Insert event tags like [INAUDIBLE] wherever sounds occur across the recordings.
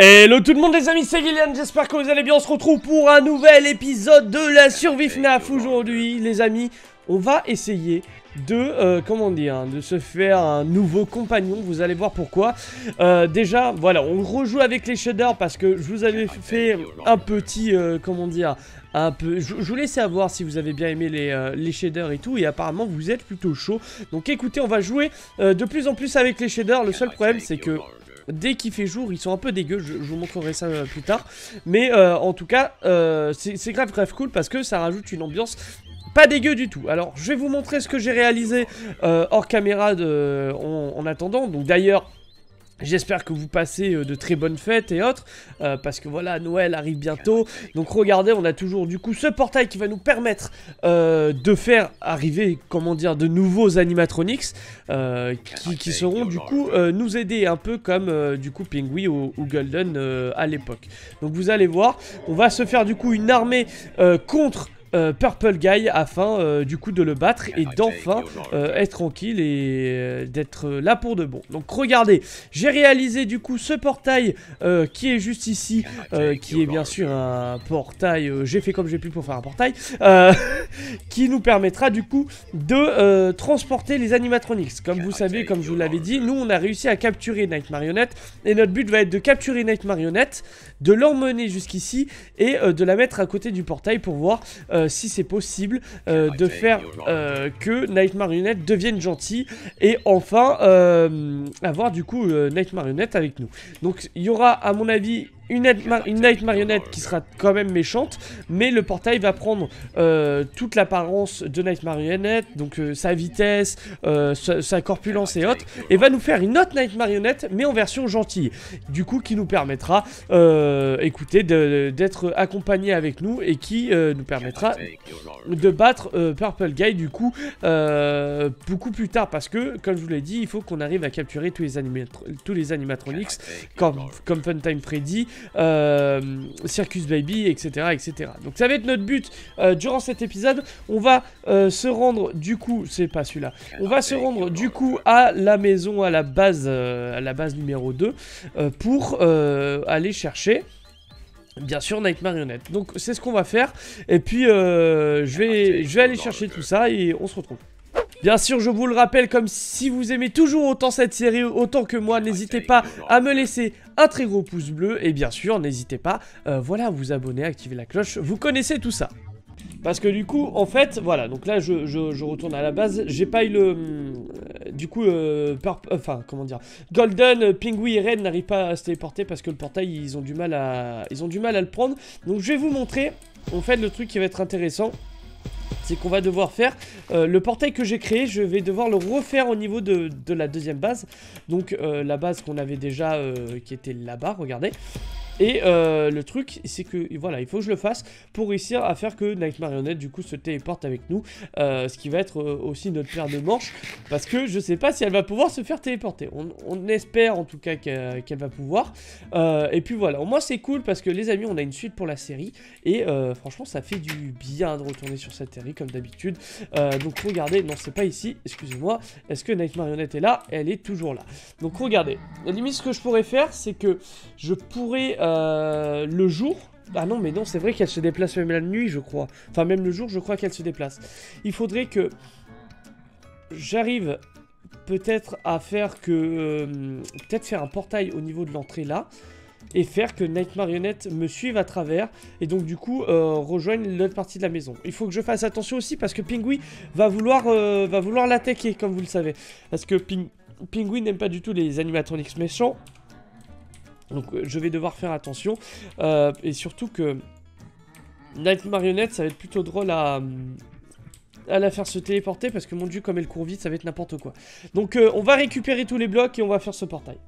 Hello tout le monde les amis, c'est Guylian j'espère que vous allez bien, on se retrouve pour un nouvel épisode de la survie FNAF aujourd'hui les amis, on va essayer de, euh, comment dire, hein, de se faire un nouveau compagnon, vous allez voir pourquoi. Euh, déjà, voilà, on rejoue avec les shaders parce que je vous avais fait un petit, euh, comment dire, un peu... Je, vous voulais savoir si vous avez bien aimé les, les, shaders et tout, et apparemment vous êtes plutôt chaud. Donc écoutez, on va jouer de plus en plus avec les shaders, le seul problème c'est que dès qu'il fait jour, ils sont un peu dégueux, je, vous montrerai ça euh, plus tard. Mais euh, en tout cas, euh, c'est grave grave cool parce que ça rajoute une ambiance pas dégueu du tout. Alors, je vais vous montrer ce que j'ai réalisé hors caméra en attendant. Donc d'ailleurs, J'espère que vous passez euh, de très bonnes fêtes et autres, euh, parce que voilà, Noël arrive bientôt. Donc regardez, on a toujours du coup ce portail qui va nous permettre euh, de faire arriver, comment dire, de nouveaux animatronics qui, seront du coup nous aider un peu comme du coup Pingui ou Golden à l'époque. Donc vous allez voir, on va se faire du coup une armée contre euh, Purple Guy afin euh, du coup de le battre et d'enfin euh, être tranquille et d'être là pour de bon. Donc regardez, j'ai réalisé du coup ce portail qui est juste ici, qui est bien sûr un portail, j'ai fait comme j'ai pu pour faire un portail, [LAUGHS] qui nous permettra du coup de transporter les animatronics. Comme vous savez, comme je vous l'avais dit, nous on a réussi à capturer Night Marionette et notre but va être de capturer Night Marionette, de l'emmener jusqu'ici et de la mettre à côté du portail pour voir... Euh, si c'est possible, euh, de faire euh, que Night Marionette devienne gentil et enfin avoir du coup Night Marionette avec nous. Donc il y aura à mon avis une, Night Marionnette qui sera quand même méchante, mais le portail va prendre euh, toute l'apparence de Night Marionnette, donc euh, sa vitesse, euh, sa, corpulence et autres, et va nous faire une autre Night Marionnette, mais en version gentille, du coup qui nous permettra, écoutez, d'être accompagné avec nous et qui nous permettra de battre Purple Guy, du coup, beaucoup plus tard, parce que, comme je vous l'ai dit, il faut qu'on arrive à capturer tous les, tous les animatronics, comme, comme Funtime Freddy, euh, Circus Baby, etc., etc. Donc ça va être notre but euh, durant cet épisode. On va euh, se rendre du coup, c'est pas celui-là. On va se rendre du coup à la maison, à la base, à la base numéro 2 pour aller chercher. Bien sûr, Night Marionette. Donc c'est ce qu'on va faire. Et puis je vais, je vais aller chercher tout ça et on se retrouve. Bien sûr, je vous le rappelle, comme si vous aimez toujours autant cette série, autant que moi, n'hésitez pas à me laisser un très gros pouce bleu. Et bien sûr, n'hésitez pas, euh, voilà, à vous abonner, activer la cloche. Vous connaissez tout ça. Parce que du coup, en fait, voilà, donc là, je, retourne à la base. J'ai pas eu le... Euh, du coup, euh, enfin, comment dire... Golden, Pingoui et Red n'arrivent pas à se téléporter parce que le portail, ils ont du mal à... Ils ont du mal à le prendre. Donc, je vais vous montrer, en fait, le truc qui va être intéressant c'est qu'on va devoir faire euh, le portail que j'ai créé, je vais devoir le refaire au niveau de, la deuxième base. Donc euh, la base qu'on avait déjà, euh, qui était là-bas, regardez. Et euh, le truc, c'est que voilà, il faut que je le fasse pour réussir à faire que Night Marionnette du coup se téléporte avec nous, euh, ce qui va être euh, aussi notre paire de manches, parce que je sais pas si elle va pouvoir se faire téléporter. On, espère en tout cas qu'elle va pouvoir. et puis voilà, au moins c'est cool parce que les amis, on a une suite pour la série et franchement, ça fait du bien de retourner sur cette série comme d'habitude. donc regardez, non, c'est pas ici. Excusez-moi. Est-ce que Night Marionnette est là Elle est toujours là. Donc regardez. la limite, ce que je pourrais faire, c'est que je pourrais euh, le jour. Ah non, mais non, c'est vrai qu'elle se déplace même la nuit, je crois. Enfin, même le jour, je crois qu'elle se déplace. Il faudrait que j'arrive peut-être à faire que... Euh, peut-être faire un portail au niveau de l'entrée là et faire que Night Marionnette me suive à travers et donc du coup euh, rejoigne l'autre partie de la maison. Il faut que je fasse attention aussi parce que Pingouin va vouloir, vouloir l'attaquer comme vous le savez. Parce que Ping n'aime pas du tout les animatronics méchants donc euh, je vais devoir faire attention. Euh, et surtout que Night Marionnette, ça va être plutôt drôle à, euh, à la faire se téléporter parce que mon dieu comme elle court vite ça va être n'importe quoi. Donc on va récupérer tous les blocs et on va faire ce portail.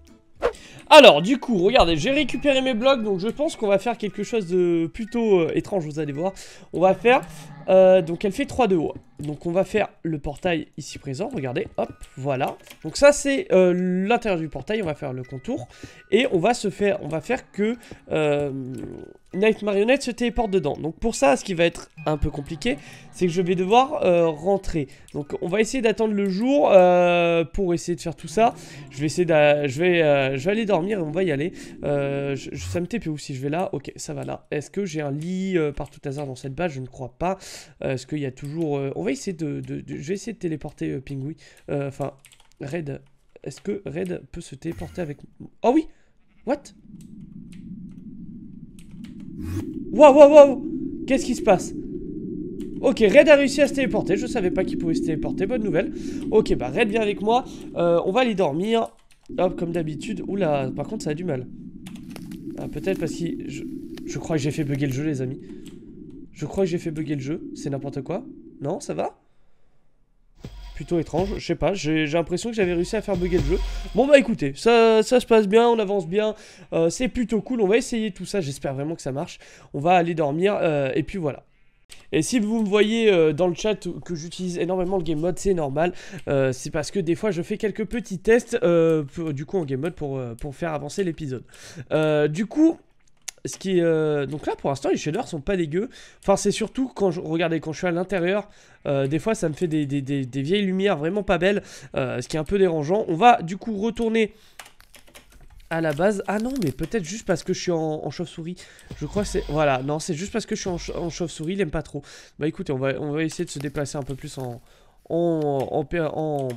Alors du coup regardez j'ai récupéré mes blocs donc je pense qu'on va faire quelque chose de plutôt étrange vous allez voir. On va faire euh, donc elle fait 3 de haut. Donc on va faire le portail ici présent, regardez, hop, voilà. Donc ça c'est euh, l'intérieur du portail, on va faire le contour. Et on va se faire, on va faire que euh, Night Marionnette se téléporte dedans. Donc pour ça, ce qui va être un peu compliqué, c'est que je vais devoir rentrer. Donc on va essayer d'attendre le jour pour essayer de faire tout ça. Je vais essayer d'aller aller dormir et on va y aller. Je, ça me TP où si je vais là Ok, ça va là. Est-ce que j'ai un lit par tout hasard dans cette base Je ne crois pas. Euh, est-ce qu'il y a toujours... Euh, on va essayer de, Je vais essayer de téléporter euh, Pingui. Enfin, Red. Est-ce que Red peut se téléporter avec... Oh oui What Waouh, waouh, waouh! Qu'est-ce qui se passe Ok, Red a réussi à se téléporter. Je savais pas qu'il pouvait se téléporter. Bonne nouvelle. Ok, bah Red vient avec moi. on va aller dormir. Hop, comme d'habitude. Oula, par contre, ça a du mal. Ah, peut-être parce que... Je, je crois que j'ai fait bugger le jeu, les amis. Je crois que j'ai fait bugger le jeu. C'est n'importe quoi. Non, ça va Plutôt étrange. Je sais pas. J'ai l'impression que j'avais réussi à faire bugger le jeu. Bon, bah écoutez, ça, ça se passe bien. On avance bien. Euh, c'est plutôt cool. On va essayer tout ça. J'espère vraiment que ça marche. On va aller dormir. Euh, et puis voilà. Et si vous me voyez euh, dans le chat que j'utilise énormément le game mode, c'est normal. c'est parce que des fois, je fais quelques petits tests, du coup, en game mode pour, pour faire avancer l'épisode. du coup, ce qui euh, donc là pour l'instant les shaders sont pas dégueux. Enfin c'est surtout quand je regardez quand je suis à l'intérieur, euh, des fois ça me fait des, vieilles lumières vraiment pas belles, euh, ce qui est un peu dérangeant. On va du coup retourner à la base. Ah non mais peut-être juste parce que je suis en, chauve-souris. Je crois que c'est voilà non c'est juste parce que je suis en, chauve-souris, il aime pas trop. Bah écoutez on va on va essayer de se déplacer un peu plus en en, en, en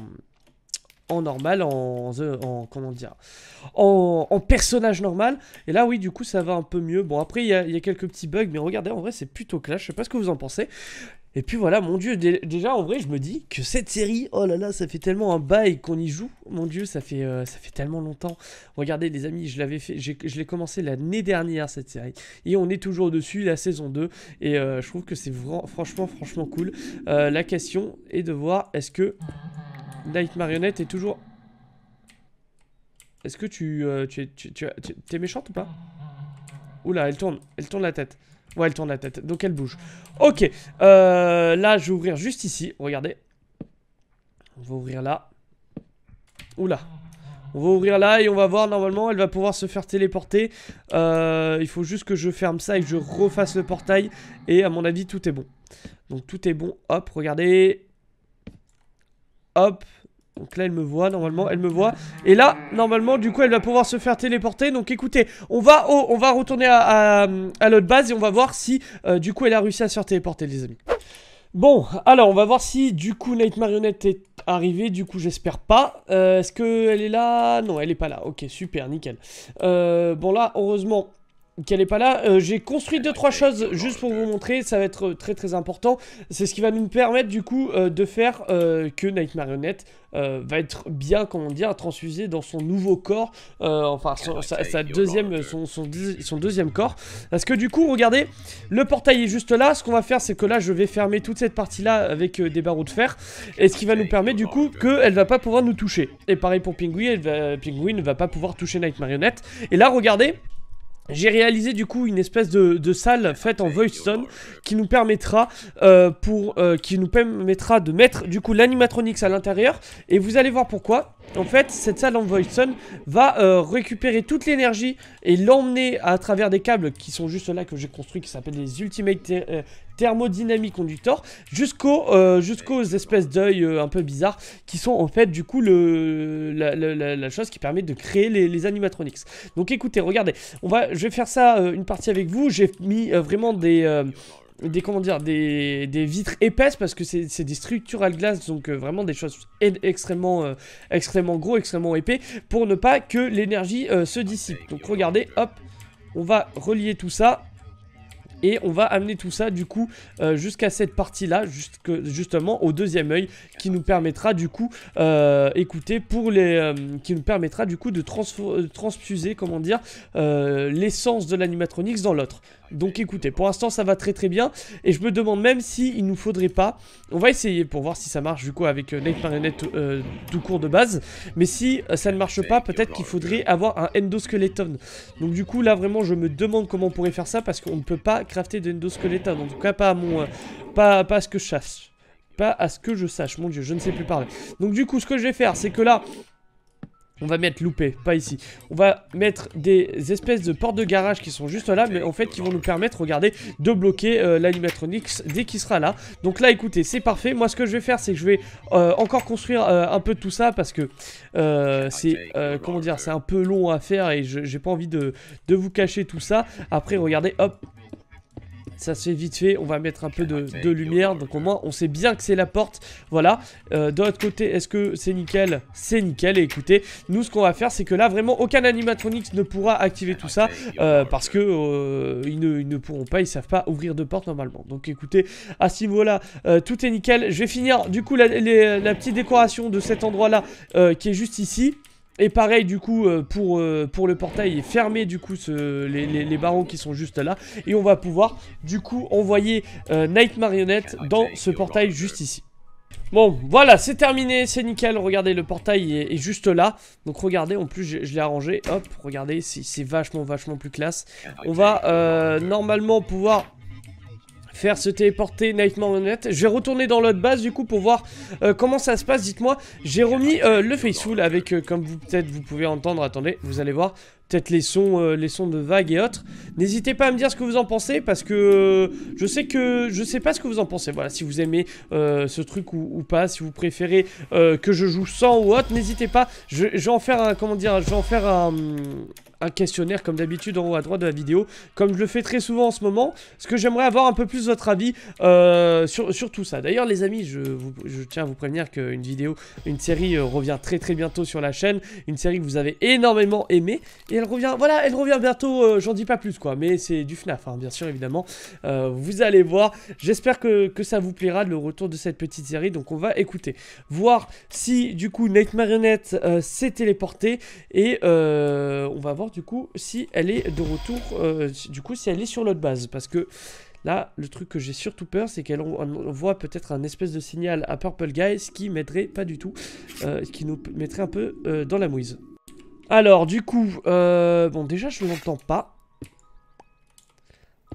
en normal, en, comment dire, en, personnage normal. Et là, oui, du coup, ça va un peu mieux. Bon, après, il y a, quelques petits bugs, mais regardez, en vrai, c'est plutôt clash. Je sais pas ce que vous en pensez. Et puis voilà, mon dieu, déjà en vrai, je me dis que cette série, oh là là, ça fait tellement un bail qu'on y joue. Mon dieu, ça fait, euh, ça fait tellement longtemps. Regardez les amis, je l'avais fait, je l'ai commencé l'année dernière cette série. Et on est toujours au dessus, la saison 2. Et euh, je trouve que c'est franchement, franchement cool. Euh, la question est de voir est-ce que Night Marionnette est toujours... Est-ce que tu, euh, tu, es, tu, es méchante ou pas Oula, elle tourne, elle tourne la tête. Ouais, elle tourne la tête, donc elle bouge. Ok, euh, là, je vais ouvrir juste ici, regardez. On va ouvrir là. Oula. On va ouvrir là et on va voir, normalement, elle va pouvoir se faire téléporter. Euh, il faut juste que je ferme ça et que je refasse le portail. Et à mon avis, tout est bon. Donc tout est bon, hop, regardez. Hop. Donc là, elle me voit, normalement, elle me voit. Et là, normalement, du coup, elle va pouvoir se faire téléporter. Donc écoutez, on va, on va retourner à, à, l'autre base et on va voir si, euh, du coup, elle a réussi à se faire téléporter, les amis. Bon, alors, on va voir si, du coup, Night Marionnette est arrivée. Du coup, j'espère pas. Euh, est-ce qu'elle est là Non, elle est pas là. Ok, super, nickel. Euh, bon, là, heureusement qu'elle n'est pas là. Euh, j'ai construit deux trois choses juste pour vous montrer, ça va être très très important. C'est ce qui va nous permettre du coup euh, de faire euh, que Night Marionette va être bien, comment dire, transfusée dans son nouveau corps, enfin son, sa, deuxième, son, son, deuxième corps. Parce que du coup, regardez, le portail est juste là. Ce qu'on va faire, c'est que là, je vais fermer toute cette partie-là avec des barreaux de fer, et ce qui va nous permettre du coup qu'elle va pas pouvoir nous toucher. Et pareil pour Pingouin Pingouin ne va pas pouvoir toucher Night Marionette. Et là, regardez, j'ai réalisé du coup une espèce de, salle faite en Voidstone qui nous permettra euh, pour euh, qui nous permettra de mettre du coup l'animatronics à l'intérieur et vous allez voir pourquoi. En fait, cette salle en Voidstone va euh, récupérer toute l'énergie et l'emmener à travers des câbles qui sont juste là que j'ai construit qui s'appellent les Ultimate Thermodynamique conductor euh, jusqu'aux espèces d'œil euh, un peu bizarres qui sont en fait du coup le, la, chose qui permet de créer les, animatronics. Donc écoutez, regardez, on va, je vais faire ça euh, une partie avec vous. J'ai mis vraiment des des comment dire des, des, vitres épaisses parce que c'est des structures à glace, donc vraiment des choses extrêmement extrêmement gros extrêmement épais pour ne pas que l'énergie se dissipe donc regardez hop on va relier tout ça et on va amener tout ça du coup euh, jusqu'à cette partie-là, justement au deuxième œil, qui nous permettra du coup, euh, écoutez, pour les, euh, qui nous permettra du coup de transfuser, comment dire, l'essence de l'animatronics dans l'autre. Donc écoutez, pour l'instant ça va très très bien et je me demande même si il nous faudrait pas, on va essayer pour voir si ça marche du coup avec Night tout court de base, mais si ça ne marche pas, peut-être qu'il faudrait avoir un endoskeleton... Donc du coup là vraiment je me demande comment on pourrait faire ça parce qu'on ne peut pas crafter d'endosquelettes, en tout cas pas à mon... Euh, pas, pas à ce que je chasse Pas à ce que je sache, mon dieu, je ne sais plus parler. Donc du coup, ce que je vais faire, c'est que là, on va mettre loupé, pas ici. On va mettre des espèces de portes de garage qui sont juste là, mais en fait qui vont nous permettre, regardez, de bloquer euh, L'animatronix dès qu'il sera là. Donc là, écoutez, c'est parfait. Moi, ce que je vais faire, c'est que je vais euh, encore construire un peu de tout ça parce que c'est, comment dire, c'est un peu long à faire et j'ai pas envie de, vous cacher tout ça. Après, regardez, hop, ça se fait vite fait, on va mettre un peu de, lumière, donc au moins on sait bien que c'est la porte, voilà. Euh, de l'autre côté, est-ce que c'est nickel C'est nickel, et écoutez, nous ce qu'on va faire, c'est que là vraiment aucun animatronics ne pourra activer tout ça, euh, parce que euh, ils, ne, pourront pas, ils savent pas ouvrir de porte normalement. Donc écoutez, à ce niveau-là, tout est nickel. Je vais finir du coup la petite décoration de cet endroit-là qui est juste ici. Et pareil du coup euh, pour, euh, pour le portail fermer du coup les, barreaux qui sont juste là et on va pouvoir du coup envoyer euh, Night Marionnette dans ce portail juste ici. Bon, voilà, c'est terminé, c'est nickel. Regardez, le portail est, juste là. Donc, regardez, en plus, je, l'ai arrangé. Hop, regardez, c'est vachement, vachement plus classe. On va normalement pouvoir se téléporter Nightmare Honnête. Je vais retourner dans l'autre base du coup pour voir euh, comment ça se passe. Dites-moi, j'ai remis euh, le faceful avec, euh, comme vous peut-être vous pouvez entendre, attendez, vous allez voir, peut-être les sons, euh, les sons de vagues et autres. N'hésitez pas à me dire ce que vous en pensez parce que euh, je sais que je sais pas ce que vous en pensez. Voilà, si vous aimez euh, ce truc ou, pas, si vous préférez que je joue sans ou autre, n'hésitez pas. Je, vais en faire un comment dire, je vais en faire un, questionnaire comme d'habitude en haut à droite de la vidéo, comme je le fais très souvent en ce moment. Ce que j'aimerais avoir un peu plus votre avis sur, tout ça. D'ailleurs, les amis, je, tiens à vous prévenir qu'une vidéo, une série revient très très bientôt sur la chaîne, une série que vous avez énormément aimée. Et revient, voilà, elle revient bientôt, euh, j'en dis pas plus quoi, mais c'est du FNAF, hein, bien sûr, évidemment. Euh, vous allez voir, j'espère que, ça vous plaira, le retour de cette petite série, donc on va écouter. Voir si, du coup, Night Marionette euh, s'est téléportée, et on va voir, du coup, si elle est de retour, du coup, si elle est sur l'autre base, parce que... Là, le truc que j'ai surtout peur, c'est qu'elle envoie peut-être un espèce de signal à Purple Guy, ce qui m'aiderait pas du tout, qui nous mettrait un peu dans la mouise. Alors, du coup, euh, bon, déjà, je ne l'entends pas.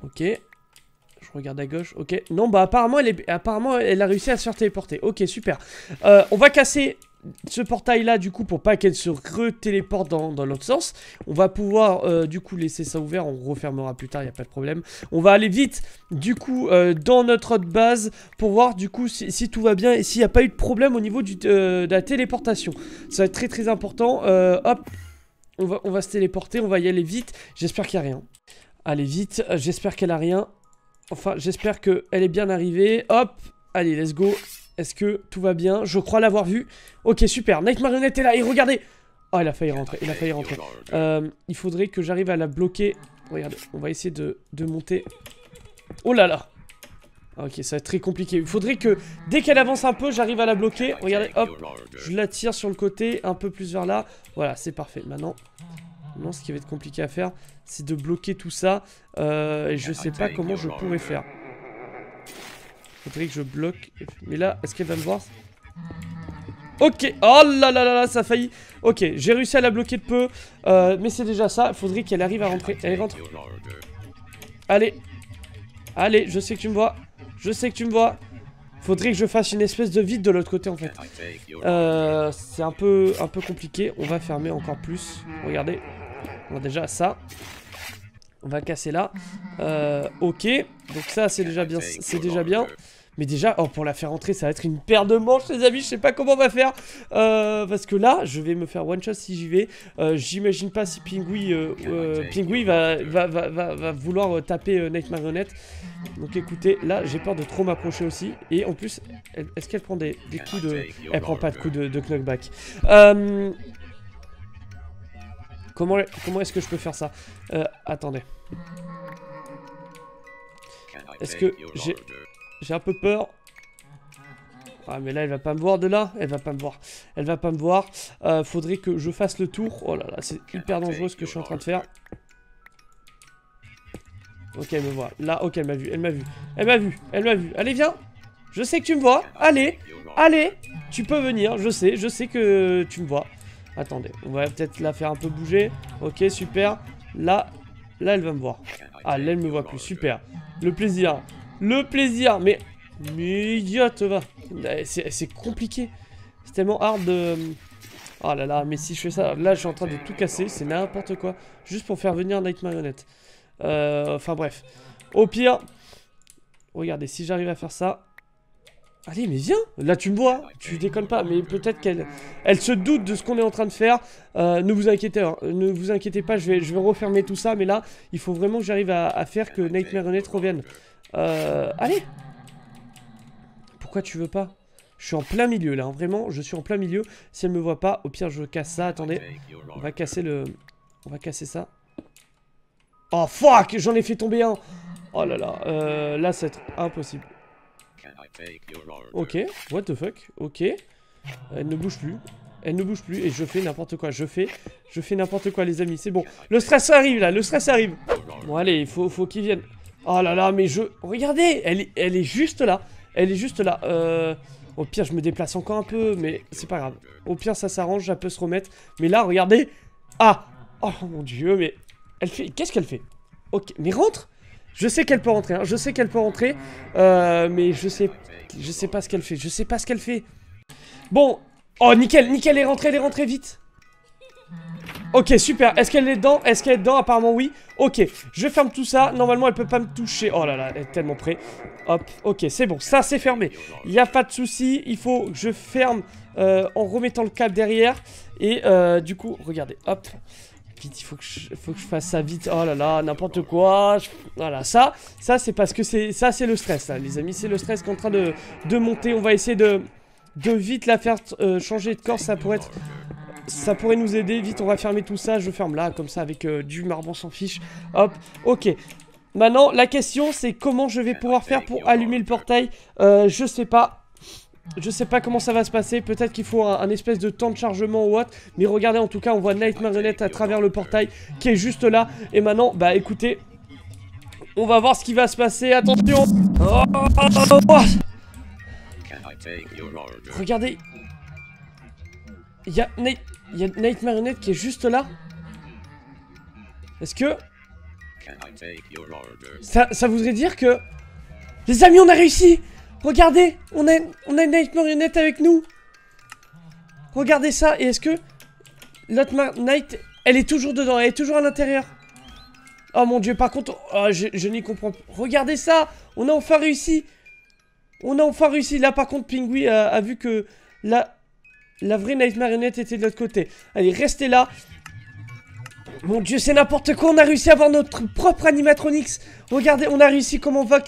Ok. Je regarde à gauche, ok. Non, bah apparemment elle, est... apparemment, elle a réussi à se faire téléporter. Ok, super. Euh, on va casser ce portail là du coup pour pas qu'elle se re-téléporte dans, l'autre sens On va pouvoir euh, du coup laisser ça ouvert On refermera plus tard, il n'y a pas de problème On va aller vite du coup euh, dans notre autre base Pour voir du coup si, tout va bien Et s'il n'y a pas eu de problème au niveau euh, de la téléportation Ça va être très très important Hop, on va, on va se téléporter, on va y aller vite J'espère qu'il n'y a rien Allez vite, j'espère qu'elle a rien Enfin j'espère qu'elle est bien arrivée Hop, allez let's go est-ce que tout va bien Je crois l'avoir vu. Ok, super. Night Marionnette est là. Et regardez Oh, il a failli rentrer. Il a failli rentrer. Euh, il faudrait que j'arrive à la bloquer. Regardez, on va essayer de, monter. Oh là là Ok, ça va être très compliqué. Il faudrait que, dès qu'elle avance un peu, j'arrive à la bloquer. Regardez, hop, je la tire sur le côté, un peu plus vers là. Voilà, c'est parfait. Maintenant, non, ce qui va être compliqué à faire, c'est de bloquer tout ça. Euh, et je sais pas comment je pourrais faire. Faudrait que je bloque. Mais là, est-ce qu'elle va me voir Ok, oh là là là là, ça a failli. Ok, j'ai réussi à la bloquer de peu, euh, mais c'est déjà ça. Faudrait qu'elle arrive à rentrer. Elle rentre. Allez, allez, je sais que tu me vois. Je sais que tu me vois. Faudrait que je fasse une espèce de vide de l'autre côté en fait. Euh, c'est un peu, un peu compliqué. On va fermer encore plus. Regardez, on a déjà ça. On va casser là. Euh, ok. Donc ça, c'est déjà bien. C'est déjà bien. Mais déjà, oh, pour la faire entrer, ça va être une paire de manches, les amis. Je sais pas comment on va faire. Euh, parce que là, je vais me faire one shot si j'y vais. Euh, j'imagine pas si Pingui, va, va, vouloir taper Night Marionnette. Donc écoutez, là, j'ai peur de trop m'approcher aussi. Et en plus, est-ce qu'elle prend des, coups de... Elle prend pas de coups de, de knockback. Comment, est-ce que je peux faire ça euh, Attendez. Est-ce que j'ai... J'ai un peu peur. Ah mais là elle va pas me voir de là, elle va pas me voir, elle va pas me voir, euh, faudrait que je fasse le tour, oh là là c'est hyper dangereux ce que je suis en train de faire. Ok elle me voit, là ok elle m'a vu, elle m'a vu, elle m'a vu, elle m'a vu, allez viens, je sais que tu me vois, allez, allez, tu peux venir, je sais, je sais que tu me vois. Attendez, on va peut-être la faire un peu bouger. Ok, super. Là, là, elle va me voir. Ah, là, elle me voit plus. Super. Le plaisir. Le plaisir. Mais, mais idiote, va. Eh, c'est compliqué. C'est tellement hard de... Oh là là, mais si je fais ça, là, je suis en train de tout casser. C'est n'importe quoi. Juste pour faire venir Night euh, enfin, bref. Au pire... Regardez, si j'arrive à faire ça... Allez, mais viens, là tu me vois, tu déconnes pas, mais peut-être qu'elle elle se doute de ce qu'on est en train de faire. Euh, ne vous inquiétez, hein. ne vous inquiétez pas, je vais, je vais refermer tout ça, mais là, il faut vraiment que j'arrive à, faire que Nightmare revienne. Euh, allez Pourquoi tu veux pas Je suis en plein milieu là, hein. vraiment, je suis en plein milieu. Si elle me voit pas, au pire je casse ça, attendez. On va casser le... On va casser ça. Oh fuck, j'en ai fait tomber un Oh là là, euh, là c'est impossible. Ok, what the fuck, ok. Elle ne bouge plus, elle ne bouge plus et je fais n'importe quoi, je fais, je fais n'importe quoi les amis, c'est bon. Le stress arrive là, le stress arrive. Bon allez, il faut, faut qu'il vienne. Oh là là, mais je... Regardez, elle, est, elle est juste là, elle est juste là. Euh... Au pire, je me déplace encore un peu, mais c'est pas grave. Au pire, ça s'arrange, ça peut se remettre. Mais là, regardez Ah Oh mon dieu, mais... Elle fait... Qu'est-ce qu'elle fait Ok, mais rentre je sais qu'elle peut rentrer, hein. je sais qu'elle peut rentrer, euh, mais je sais, je sais pas ce qu'elle fait, je sais pas ce qu'elle fait. Bon, oh nickel, nickel, elle est rentrée, elle est rentrée vite. Ok, super, est-ce qu'elle est dedans Est-ce qu'elle est dedans Apparemment oui. Ok, je ferme tout ça, normalement elle peut pas me toucher. Oh là là, elle est tellement près. Hop, ok, c'est bon, ça c'est fermé. Il a pas de souci, il faut que je ferme euh, en remettant le câble derrière. Et euh, du coup, regardez, hop, vite, il faut que je, faut que je fasse ça vite. Oh là là, n'importe quoi. Voilà, ça, ça c'est parce que c'est ça c'est le stress, les amis. C'est le stress qu'en est en train de, monter. On va essayer de, de vite la faire euh, changer de corps. Ça pourrait être... Ça pourrait nous aider. Vite, on va fermer tout ça. Je ferme là, comme ça, avec euh, du marbon sans s'en fiche. Hop, ok. Maintenant, la question, c'est comment je vais pouvoir faire pour allumer le portail. Euh, je sais pas je sais pas comment ça va se passer, peut-être qu'il faut un, espèce de temps de chargement ou autre, mais regardez en tout cas, on voit Night Marionette à travers le portail qui est juste là, et maintenant, bah écoutez, on va voir ce qui va se passer, attention oh, oh, oh. Regardez Il y a Night, qui est juste là Est-ce que... Ça, ça voudrait dire que... Les amis, on a réussi Regardez on a, une Night Marionnette avec nous Regardez ça Et est-ce que l'autre Night, elle est toujours dedans Elle est toujours à l'intérieur Oh mon dieu, par contre, oh, je, n'y comprends pas. Regardez ça On a enfin réussi On a enfin réussi Là, par contre, Pingui a, vu que la, la vraie Night Marionnette était de l'autre côté. Allez, restez là mon dieu, c'est n'importe quoi, on a réussi à avoir notre propre animatronics Regardez, on a réussi comment on va...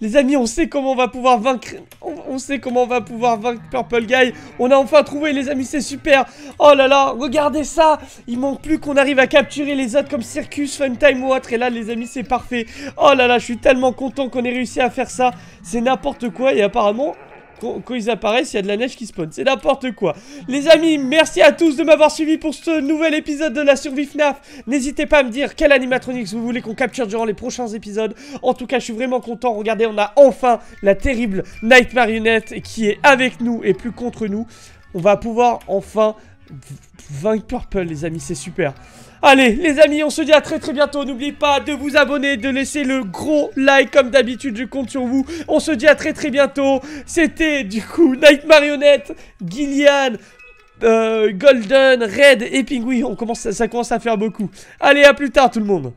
Les amis, on sait comment on va pouvoir vaincre... On, sait comment on va pouvoir vaincre Purple Guy. On a enfin trouvé, les amis, c'est super. Oh là là, regardez ça. Il manque plus qu'on arrive à capturer les autres comme Circus, Funtime ou autre. Et là, les amis, c'est parfait. Oh là là, je suis tellement content qu'on ait réussi à faire ça. C'est n'importe quoi et apparemment quand, ils apparaissent, il y a de la neige qui spawn. C'est n'importe quoi. Les amis, merci à tous de m'avoir suivi pour ce nouvel épisode de la survie FNAF. N'hésitez pas à me dire quel animatronics vous voulez qu'on capture durant les prochains épisodes. En tout cas, je suis vraiment content. Regardez, on a enfin la terrible Night Marionette qui est avec nous et plus contre nous. On va pouvoir enfin vaincre Purple, les amis. C'est super. Allez, les amis, on se dit à très très bientôt. N'oubliez pas de vous abonner, de laisser le gros like comme d'habitude. Je compte sur vous. On se dit à très très bientôt. C'était du coup Night Marionnette, Gillian, euh, Golden, Red et Pingouin. On commence, ça commence à faire beaucoup. Allez, à plus tard tout le monde.